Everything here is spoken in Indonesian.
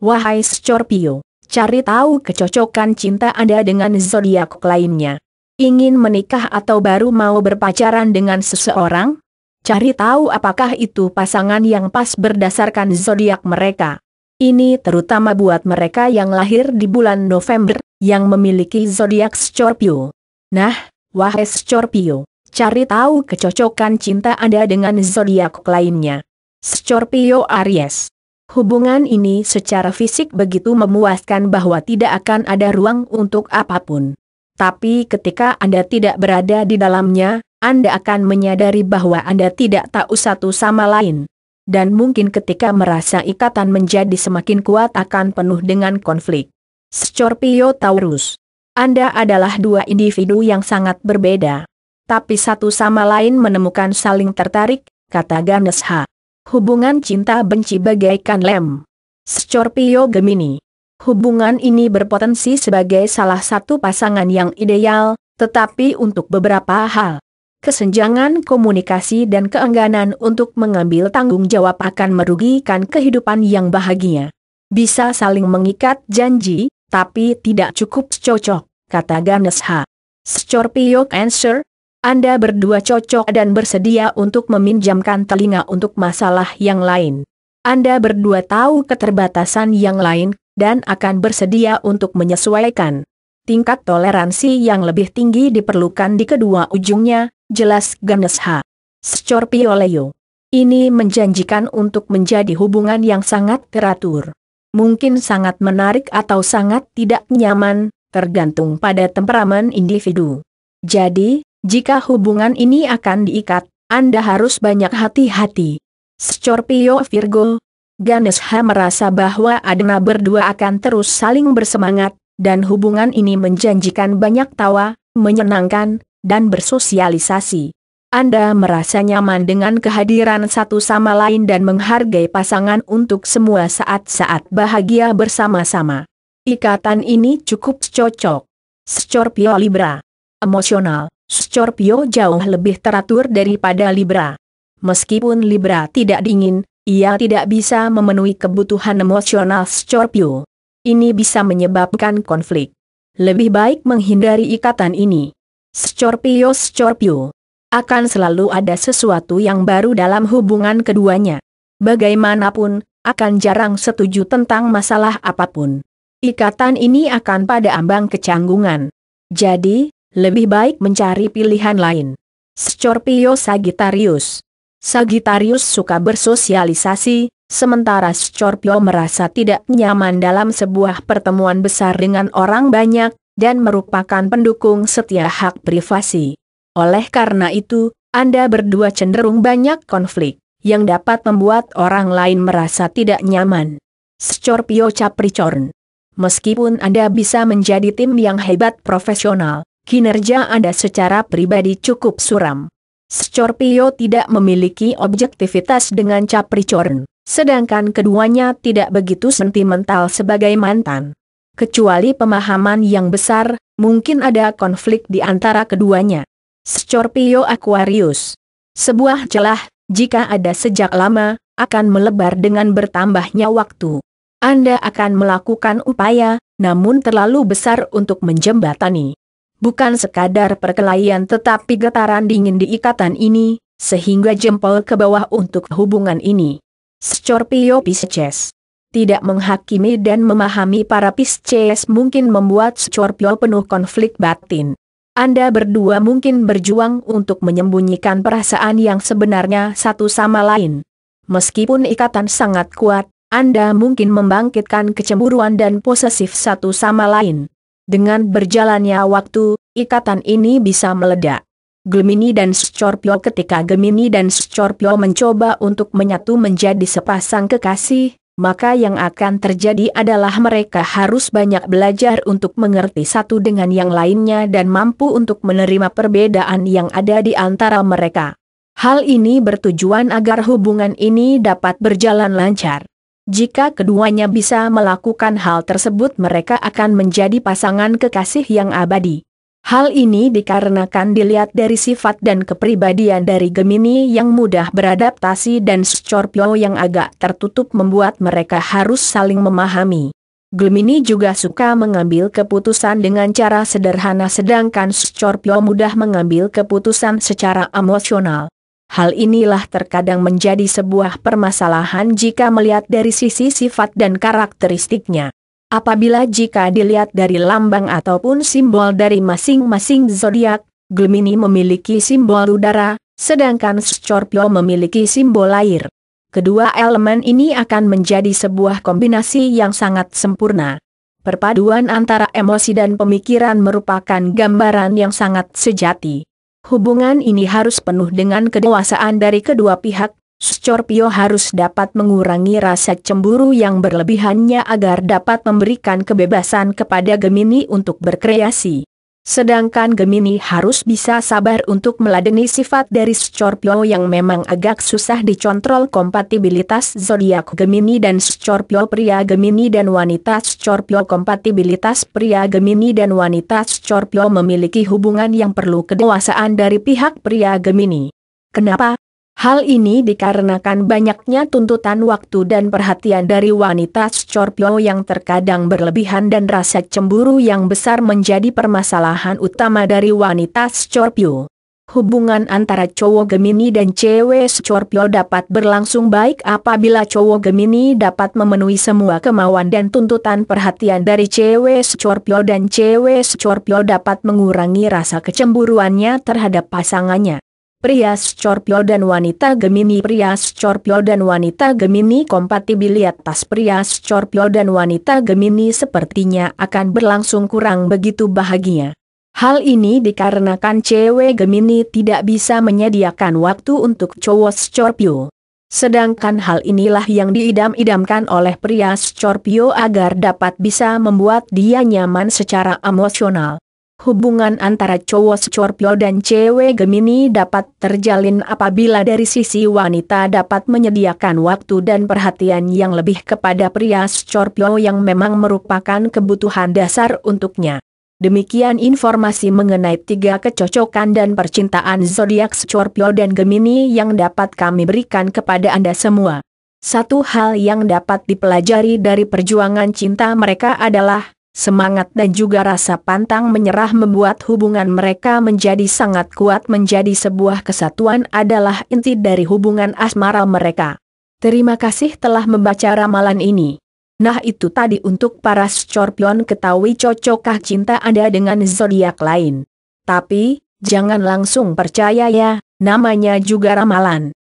Wahai Scorpio, cari tahu kecocokan cinta Anda dengan zodiak lainnya. Ingin menikah atau baru mau berpacaran dengan seseorang? Cari tahu apakah itu pasangan yang pas berdasarkan zodiak mereka. Ini terutama buat mereka yang lahir di bulan November, yang memiliki zodiak Scorpio. Nah, wahai Scorpio, cari tahu kecocokan cinta Anda dengan zodiak lainnya. Scorpio Aries Hubungan ini secara fisik begitu memuaskan bahwa tidak akan ada ruang untuk apapun. Tapi ketika Anda tidak berada di dalamnya, Anda akan menyadari bahwa Anda tidak tahu satu sama lain. Dan mungkin ketika merasa ikatan menjadi semakin kuat akan penuh dengan konflik. Scorpio Taurus. Anda adalah dua individu yang sangat berbeda. Tapi satu sama lain menemukan saling tertarik, kata Ganesha. Hubungan cinta benci bagaikan lem. Scorpio Gemini. Hubungan ini berpotensi sebagai salah satu pasangan yang ideal, tetapi untuk beberapa hal. Kesenjangan komunikasi dan keengganan untuk mengambil tanggung jawab akan merugikan kehidupan yang bahagia. Bisa saling mengikat janji, tapi tidak cukup cocok, kata Ganesha. Scorpio Cancer, anda berdua cocok dan bersedia untuk meminjamkan telinga untuk masalah yang lain. Anda berdua tahu keterbatasan yang lain, dan akan bersedia untuk menyesuaikan. Tingkat toleransi yang lebih tinggi diperlukan di kedua ujungnya, jelas Ganesha. Scorpio Leo. Ini menjanjikan untuk menjadi hubungan yang sangat teratur. Mungkin sangat menarik atau sangat tidak nyaman, tergantung pada temperamen individu. Jadi, jika hubungan ini akan diikat, Anda harus banyak hati-hati. Scorpio Virgo, Ganesha merasa bahwa Adena berdua akan terus saling bersemangat, dan hubungan ini menjanjikan banyak tawa, menyenangkan, dan bersosialisasi. Anda merasa nyaman dengan kehadiran satu sama lain dan menghargai pasangan untuk semua saat-saat bahagia bersama-sama. Ikatan ini cukup cocok. Scorpio Libra Emosional Scorpio jauh lebih teratur daripada Libra. Meskipun Libra tidak dingin, ia tidak bisa memenuhi kebutuhan emosional Scorpio. Ini bisa menyebabkan konflik. Lebih baik menghindari ikatan ini. Scorpio Scorpio. Akan selalu ada sesuatu yang baru dalam hubungan keduanya. Bagaimanapun, akan jarang setuju tentang masalah apapun. Ikatan ini akan pada ambang kecanggungan. Jadi, lebih baik mencari pilihan lain. Scorpio Sagittarius Sagittarius suka bersosialisasi, sementara Scorpio merasa tidak nyaman dalam sebuah pertemuan besar dengan orang banyak, dan merupakan pendukung setia hak privasi. Oleh karena itu, Anda berdua cenderung banyak konflik, yang dapat membuat orang lain merasa tidak nyaman. Scorpio Capricorn Meskipun Anda bisa menjadi tim yang hebat profesional, kinerja Anda secara pribadi cukup suram. Scorpio tidak memiliki objektivitas dengan Capricorn, sedangkan keduanya tidak begitu sentimental sebagai mantan. Kecuali pemahaman yang besar, mungkin ada konflik di antara keduanya. Scorpio Aquarius. Sebuah celah, jika ada sejak lama, akan melebar dengan bertambahnya waktu. Anda akan melakukan upaya, namun terlalu besar untuk menjembatani. Bukan sekadar perkelahian tetapi getaran dingin di ikatan ini, sehingga jempol ke bawah untuk hubungan ini. Scorpio Pisces Tidak menghakimi dan memahami para Pisces mungkin membuat Scorpio penuh konflik batin. Anda berdua mungkin berjuang untuk menyembunyikan perasaan yang sebenarnya satu sama lain. Meskipun ikatan sangat kuat, Anda mungkin membangkitkan kecemburuan dan posesif satu sama lain. Dengan berjalannya waktu, ikatan ini bisa meledak. Gemini dan Scorpio ketika Gemini dan Scorpio mencoba untuk menyatu menjadi sepasang kekasih, maka yang akan terjadi adalah mereka harus banyak belajar untuk mengerti satu dengan yang lainnya dan mampu untuk menerima perbedaan yang ada di antara mereka. Hal ini bertujuan agar hubungan ini dapat berjalan lancar. Jika keduanya bisa melakukan hal tersebut mereka akan menjadi pasangan kekasih yang abadi. Hal ini dikarenakan dilihat dari sifat dan kepribadian dari Gemini yang mudah beradaptasi dan Scorpio yang agak tertutup membuat mereka harus saling memahami. Gemini juga suka mengambil keputusan dengan cara sederhana sedangkan Scorpio mudah mengambil keputusan secara emosional. Hal inilah terkadang menjadi sebuah permasalahan jika melihat dari sisi sifat dan karakteristiknya. Apabila jika dilihat dari lambang ataupun simbol dari masing-masing zodiak, Gemini memiliki simbol udara, sedangkan Scorpio memiliki simbol air. Kedua elemen ini akan menjadi sebuah kombinasi yang sangat sempurna. Perpaduan antara emosi dan pemikiran merupakan gambaran yang sangat sejati. Hubungan ini harus penuh dengan kedewasaan dari kedua pihak, Scorpio harus dapat mengurangi rasa cemburu yang berlebihannya agar dapat memberikan kebebasan kepada Gemini untuk berkreasi. Sedangkan Gemini harus bisa sabar untuk meladeni sifat dari Scorpio yang memang agak susah dicontrol kompatibilitas zodiak Gemini dan Scorpio pria Gemini dan wanita Scorpio kompatibilitas pria Gemini dan wanita Scorpio memiliki hubungan yang perlu kedewasaan dari pihak pria Gemini. Kenapa? Hal ini dikarenakan banyaknya tuntutan waktu dan perhatian dari wanita Scorpio yang terkadang berlebihan dan rasa cemburu yang besar menjadi permasalahan utama dari wanita Scorpio. Hubungan antara cowok Gemini dan cewek Scorpio dapat berlangsung baik apabila cowok Gemini dapat memenuhi semua kemauan dan tuntutan perhatian dari cewek Scorpio dan cewek Scorpio dapat mengurangi rasa kecemburuannya terhadap pasangannya. Pria Scorpio dan wanita Gemini Pria Scorpio dan wanita Gemini kompatibilitas pria Scorpio dan wanita Gemini sepertinya akan berlangsung kurang begitu bahagia. Hal ini dikarenakan cewek Gemini tidak bisa menyediakan waktu untuk cowok Scorpio. Sedangkan hal inilah yang diidam-idamkan oleh pria Scorpio agar dapat bisa membuat dia nyaman secara emosional hubungan antara cowok Scorpio dan cewek Gemini dapat terjalin apabila dari sisi wanita dapat menyediakan waktu dan perhatian yang lebih kepada pria Scorpio yang memang merupakan kebutuhan dasar untuknya. Demikian informasi mengenai tiga kecocokan dan percintaan zodiak Scorpio dan Gemini yang dapat kami berikan kepada Anda semua. Satu hal yang dapat dipelajari dari perjuangan cinta mereka adalah Semangat dan juga rasa pantang menyerah membuat hubungan mereka menjadi sangat kuat menjadi sebuah kesatuan adalah inti dari hubungan asmara mereka. Terima kasih telah membaca ramalan ini. Nah itu tadi untuk para Scorpion ketahui cocokkah cinta Anda dengan zodiak lain. Tapi, jangan langsung percaya ya, namanya juga ramalan.